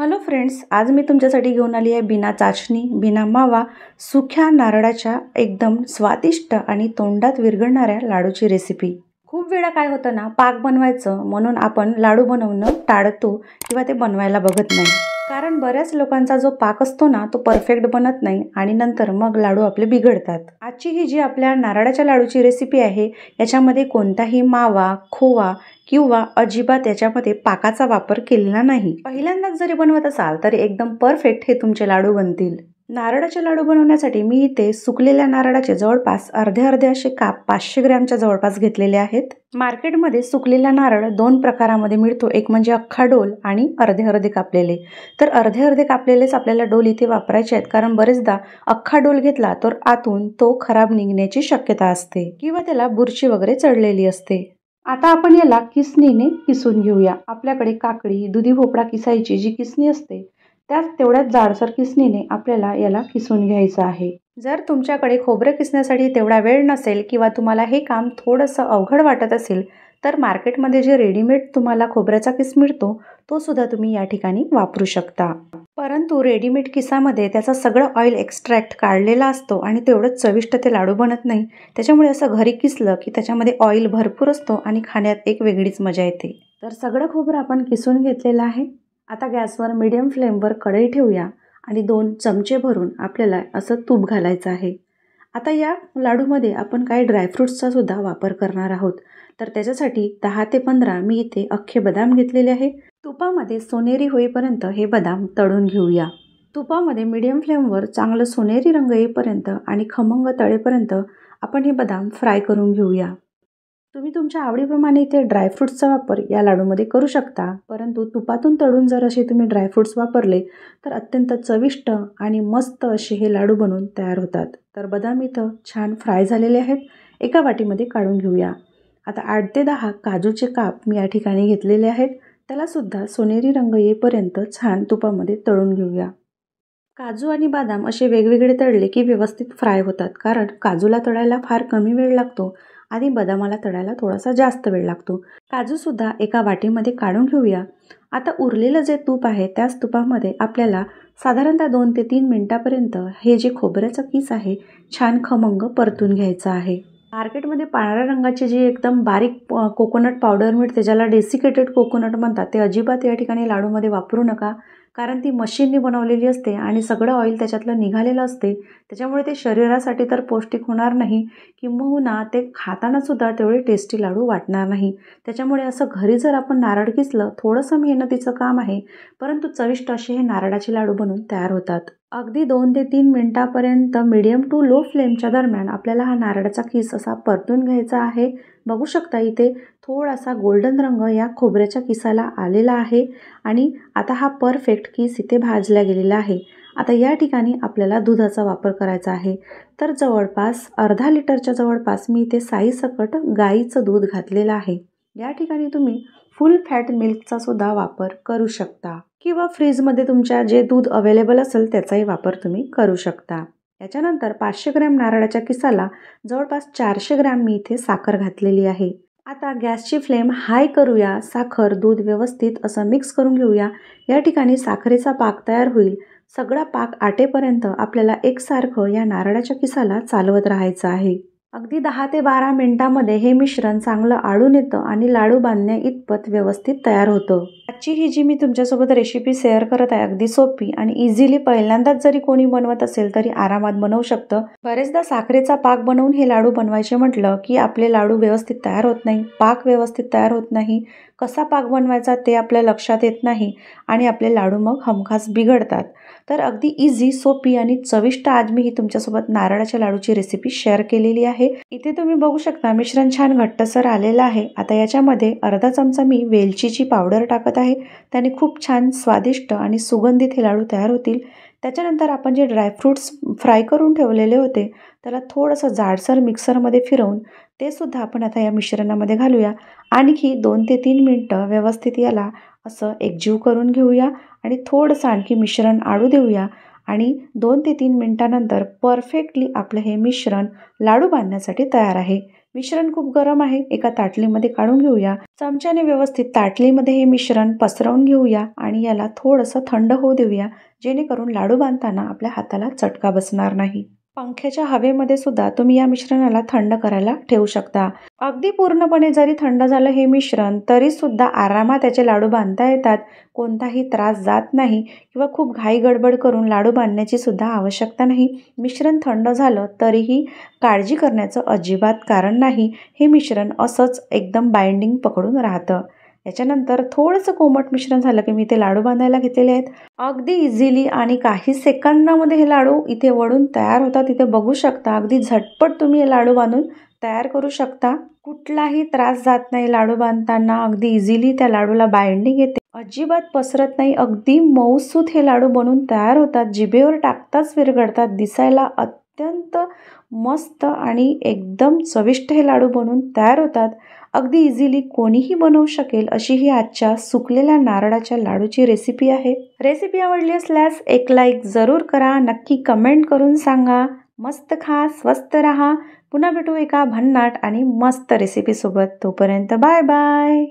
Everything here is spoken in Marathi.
हॅलो फ्रेंड्स आज मी तुमच्यासाठी घेऊन आली आहे बिना चाचणी बिना मावा सुख्या नारळाच्या एकदम स्वादिष्ट आणि तोंडात विरघळणाऱ्या लाडूची रेसिपी खूप वेळा काय होतं ना पाक बनवायचं म्हणून आपण लाडू बनवणं टाळतो किंवा ते बनवायला बघत नाही कारण बऱ्याच लोकांचा जो पाक असतो ना तो परफेक्ट बनत नाही आणि नंतर मग लाडू आपले बिघडतात आजची ही जी आपल्या नारळाच्या लाडूची रेसिपी आहे याच्यामध्ये कोणताही मावा खोवा किंवा अजिबात याच्यामध्ये पाकाचा वापर केलेला नाही पहिल्यांदाच जरी बनवत असाल तरी एकदम परफेक्ट हे तुमचे लाडू बनतील नारळाचे लाडू बनवण्यासाठी मी इथे सुकलेल्या नारळाचे जवळपास अर्धे अर्धे असे काप पाचशे ग्रॅमच्या जवळपास घेतलेले आहेत मार्केटमध्ये सुकलेला नारळ दोन प्रकारामध्ये मिळतो एक म्हणजे अख्खा डोल आणि अर्धे अर्धे कापलेले तर अर्धे अर्धे कापलेलेच आपल्याला डोल इथे वापरायचे आहेत कारण बरेचदा अख्खा डोल घेतला तर आतून तो खराब निघण्याची शक्यता असते किंवा त्याला बुरशी वगैरे चढलेली असते आता आपण याला किसणीने किसून घेऊया आपल्याकडे काकडी दुधी भोपळा किसायची जी किसणी असते त्याच तेवढ्याच जाडसर किसणीने आपल्याला याला किसून घ्यायचं आहे जर तुमच्याकडे खोबरं किसण्यासाठी तेवढा वेळ नसेल किंवा तुम्हाला हे काम थोडंसं अवघड वाटत असेल तर मार्केटमध्ये जे रेडीमेड तुम्हाला खोबऱ्याचा किस मिळतो तो सुद्धा तुम्ही या ठिकाणी वापरू शकता परंतु रेडीमेड किसामध्ये त्याचा सगळं ऑइल एक्स्ट्रॅक्ट काढलेला असतो आणि तेवढंच चविष्ट ते लाडू बनत नाही त्याच्यामुळे असं घरी किसलं की त्याच्यामध्ये ऑइल भरपूर असतो आणि खाण्यात एक वेगळीच मजा येते तर सगळं खोबरं आपण किसून घेतलेलं आहे आता गॅसवर मीडियम फ्लेमवर कढई ठेवूया आणि दोन चमचे भरून आपल्याला असं तूप घालायचं आहे आता या लाडूमध्ये आपण काही ड्रायफ्रूट्सचा सुद्धा वापर करणार आहोत तर त्याच्यासाठी दहा ते पंधरा मी इथे अख्खे बदाम घेतलेले आहे तुपामध्ये सोनेरी होईपर्यंत हे बदाम तळून घेऊया तुपामध्ये मिडियम फ्लेमवर चांगलं सोनेरी रंग येईपर्यंत आणि खमंग तळेपर्यंत आपण हे बदाम फ्राय करून घेऊया तुम्ही तुमच्या आवडीप्रमाणे इथे ड्रायफ्रुट्सचा वापर या लाडूमध्ये करू शकता परंतु तुपातून तळून जर असे तुम्ही ड्रायफ्रूट्स वापरले तर अत्यंत चविष्ट आणि मस्त असे हे लाडू बनवून तयार होतात तर बदाम इथं छान फ्राय झालेले आहेत एका वाटीमध्ये काढून घेऊया आता आठ ते दहा काजूचे काप मी या ठिकाणी घेतलेले आहेत त्यालासुद्धा सोनेरी रंग येईपर्यंत छान तुपामध्ये तळून घेऊया काजू आणि बदाम असे वेगवेगळे तळले की व्यवस्थित फ्राय होतात कारण काजूला तळायला फार कमी वेळ लागतो आणि बदामाला तळायला थोडासा जास्त वेळ लागतो काजूसुद्धा एका वाटीमध्ये काढून घेऊया आता उरलेलं जे तूप आहे त्याच तुपामध्ये आपल्याला साधारणतः दोन ते तीन मिनटापर्यंत हे जे खोबऱ्याचं किस आहे छान खमंग परतून घ्यायचं आहे मार्केटमध्ये पांढऱ्या रंगाची जी एकदम बारीक कोकोनट पावडर मिळते ज्याला डेसिकेटेड कोकोनट म्हणतात ते अजिबात या ठिकाणी लाडूमध्ये वापरू नका कारण ती मशीनने बनवलेली असते आणि सगळं ऑइल त्याच्यातलं निघालेलं असते त्याच्यामुळे ते शरीरासाठी तर पौष्टिक होणार नाही किंबहुना ते खातानासुद्धा तेवढे टेस्टी लाडू वाटणार नाही त्याच्यामुळे असं घरी जर आपण नारळ किसलं थोडंसं मेहनतीचं काम आहे परंतु चविष्ट असे हे नारळाचे लाडू बनवून तयार होतात अगदी दोन ते तीन मिनटापर्यंत मिडियम टू लो फ्लेमच्या दरम्यान आपल्याला हा नारळाचा किस असा परतून घ्यायचा आहे बघू शकता इथे थोडासा गोल्डन रंग या खोबऱ्याच्या किसाला आलेला आहे आणि आता हा परफेक्ट किस इथे भाजला गेलेला आहे आता या ठिकाणी आपल्याला दुधाचा वापर करायचा आहे तर जवळपास अर्धा लिटरच्या जवळपास मी इथे साईसकट गाईचं दूध घातलेलं आहे या ठिकाणी तुम्ही फुल फॅट मिल्कचा सुद्धा वापर करू शकता किंवा फ्रीजमध्ये तुमच्या जे दूध अवेलेबल असेल त्याचाही वापर तुम्ही करू शकता याच्यानंतर पाचशे ग्रॅम नारळाच्या किसाला जवळपास चारशे ग्रॅम मी इथे साखर घातलेली आहे आता गॅसची फ्लेम हाय करूया साखर दूध व्यवस्थित असं मिक्स करून घेऊया या ठिकाणी साखरेचा पाक तयार होईल सगळा पाक आटेपर्यंत आपल्याला एकसारखं या नारळाच्या किसाला चालवत राहायचं आहे अगदी दहा ते बारा मिनिटांमध्ये हे मिश्रण चांगलं आळून येतं आणि लाडू बांधणे इतपत व्यवस्थित तयार होतं आजची ही जी मी तुमच्यासोबत रेसिपी शेअर करत आहे अगदी सोपी आणि इझिली पहिल्यांदाच जरी कोणी बनवत असेल तरी आरामात बनवू शकतं बरेचदा साखरेचा पाक बनवून हे लाडू बनवायचे म्हटलं की आपले लाडू व्यवस्थित तयार होत नाही पाक व्यवस्थित तयार होत नाही कसा पाक बनवायचा ते आपल्या लक्षात येत नाही आणि आपले लाडू मग हमखास बिघडतात तर अगदी इझी सोपी आणि चविष्ट आज मी ही तुमच्यासोबत नारळाच्या लाडूची रेसिपी शेअर केलेली आहे इथे तुम्ही बघू शकता मिश्रण छान घट्टसर आलेलं आहे आता याच्यामध्ये अर्धा चमचा मी वेलचीची पावडर टाकत आहे त्याने खूप छान स्वादिष्ट आणि सुगंधित हे लाडू तयार होतील त्याच्यानंतर आपण जे ड्रायफ्रूट्स फ्राय करून ठेवलेले होते त्याला थोडंसं जाडसर मिक्सरमध्ये फिरवून ते सुद्धा आपण आता या मिश्रणामध्ये घालूया आणखी दोन ते तीन मिनटं व्यवस्थित याला असं एकजीव करून घेऊया आणि थोडंसं आणखी मिश्रण आळू देऊया आणि दोन ते तीन मिनटानंतर परफेक्टली आपलं हे मिश्रण लाडू बांधण्यासाठी तयार आहे मिश्रण खूप गरम आहे एका ताटलीमध्ये काढून घेऊया चमच्याने व्यवस्थित ताटलीमध्ये हे मिश्रण पसरवून घेऊया आणि याला थोडंसं थंड होऊ देऊया जेणेकरून लाडू बांधताना आपल्या हाताला चटका बसणार नाही पंख्याच्या हवेमध्ये सुद्धा तुम्ही या मिश्रणाला थंड करायला ठेवू शकता अगदी पूर्णपणे जरी थंड झालं हे मिश्रण तरीसुद्धा आरामात त्याचे लाडू बांधता येतात कोणताही त्रास जात नाही किंवा खूप घाई गडबड करून लाडू बांधण्याची सुद्धा आवश्यकता नाही मिश्रण थंड झालं तरीही काळजी करण्याचं अजिबात कारण नाही हे मिश्रण असंच एकदम बाइंडिंग पकडून राहतं याच्यानंतर थोडंसं कोमट मिश्रण झालं की मी ते लाडू बांधायला घेतलेले आहेत अगदी इझिली आणि काही सेकंदामध्ये हे लाडू इथे वळून तयार होतात इथे बघू शकता अगदी झटपट तुम्ही हे लाडू बांधून तयार करू शकता कुठलाही त्रास जात नाही लाडू बांधताना अगदी इझिली त्या लाडूला बाइंडिंग येते अजिबात पसरत नाही अगदी मऊसूत हे लाडू बनून तयार होतात जिभेवर टाकताच विरघडतात दिसायला अत्यंत मस्त आणि एकदम चविष्ट हे लाडू बनून तयार होतात अगदी इझिली कोणीही बनवू शकेल अशी ही आजच्या सुकलेल्या नारळाच्या लाडूची रेसिपी आहे रेसिपी आवडली असल्यास एक लाईक जरूर करा नक्की कमेंट करून सांगा मस्त खा स्वस्त रहा पुन्हा भेटू एका भन्नाट आणि मस्त रेसिपीसोबत तोपर्यंत बाय बाय